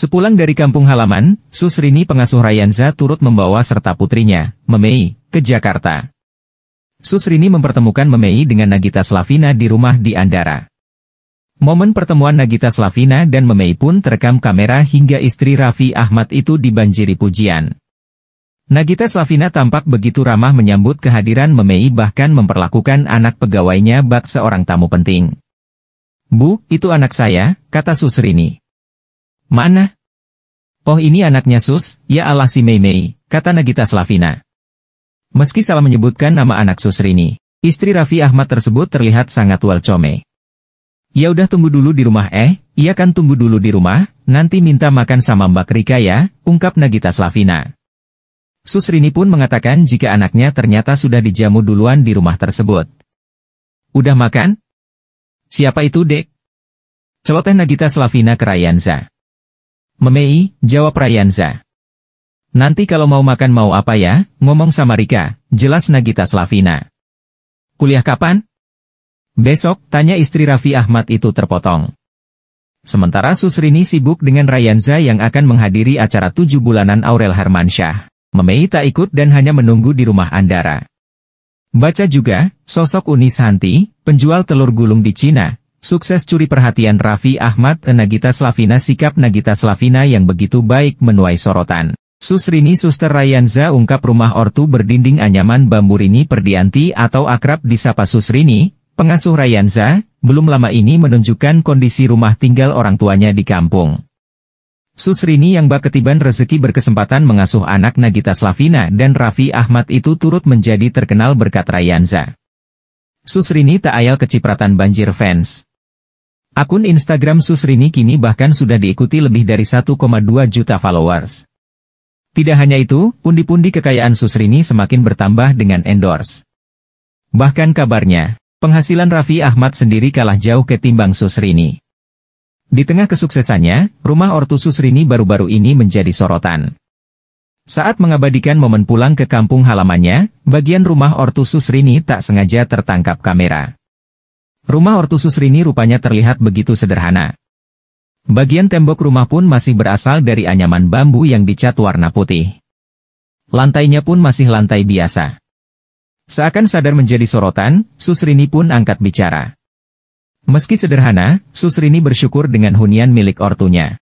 Sepulang dari kampung halaman, Susrini pengasuh Rayanza turut membawa serta putrinya, Memei, ke Jakarta. Susrini mempertemukan Memei dengan Nagita Slavina di rumah di Andara. Momen pertemuan Nagita Slavina dan Memei pun terekam kamera hingga istri Raffi Ahmad itu dibanjiri pujian. Nagita Slavina tampak begitu ramah menyambut kehadiran Memei bahkan memperlakukan anak pegawainya bak seorang tamu penting. Bu, itu anak saya, kata Susrini. Mana? Oh ini anaknya Sus, ya Allah si Mei Mei, kata Nagita Slavina. Meski salah menyebutkan nama anak Susrini, istri Raffi Ahmad tersebut terlihat sangat welcome. Ya udah tunggu dulu di rumah eh, iya kan tunggu dulu di rumah, nanti minta makan sama Mbak Rika ya, ungkap Nagita Slavina. Susrini pun mengatakan jika anaknya ternyata sudah dijamu duluan di rumah tersebut. Udah makan? Siapa itu dek? Celoteh Nagita Slavina Krayanza. Memei, jawab Rayanza. Nanti kalau mau makan mau apa ya, ngomong sama Rika, jelas Nagita Slavina. Kuliah kapan? Besok, tanya istri Raffi Ahmad itu terpotong. Sementara Susrini sibuk dengan Rayanza yang akan menghadiri acara tujuh bulanan Aurel Hermansyah. Memei tak ikut dan hanya menunggu di rumah Andara. Baca juga, sosok Uni Santi, penjual telur gulung di Cina, Sukses curi perhatian Raffi Ahmad Nagita Slavina Sikap Nagita Slavina yang begitu baik menuai sorotan. Susrini Suster Rayanza ungkap rumah ortu berdinding anyaman bambu Rini Perdianti atau akrab disapa Susrini, pengasuh Rayanza, belum lama ini menunjukkan kondisi rumah tinggal orang tuanya di kampung. Susrini yang bak ketiban rezeki berkesempatan mengasuh anak Nagita Slavina dan Raffi Ahmad itu turut menjadi terkenal berkat Rayanza. Susrini tak ayal kecipratan banjir fans. Akun Instagram Susrini kini bahkan sudah diikuti lebih dari 1,2 juta followers. Tidak hanya itu, pundi-pundi kekayaan Susrini semakin bertambah dengan endorse. Bahkan kabarnya, penghasilan Raffi Ahmad sendiri kalah jauh ketimbang Susrini. Di tengah kesuksesannya, rumah ortu Susrini baru-baru ini menjadi sorotan. Saat mengabadikan momen pulang ke kampung halamannya, bagian rumah ortu Susrini tak sengaja tertangkap kamera. Rumah Ortusus Rini rupanya terlihat begitu sederhana. Bagian tembok rumah pun masih berasal dari anyaman bambu yang dicat warna putih. Lantainya pun masih lantai biasa. Seakan sadar menjadi sorotan, Susrini pun angkat bicara. Meski sederhana, Susrini bersyukur dengan hunian milik ortunya.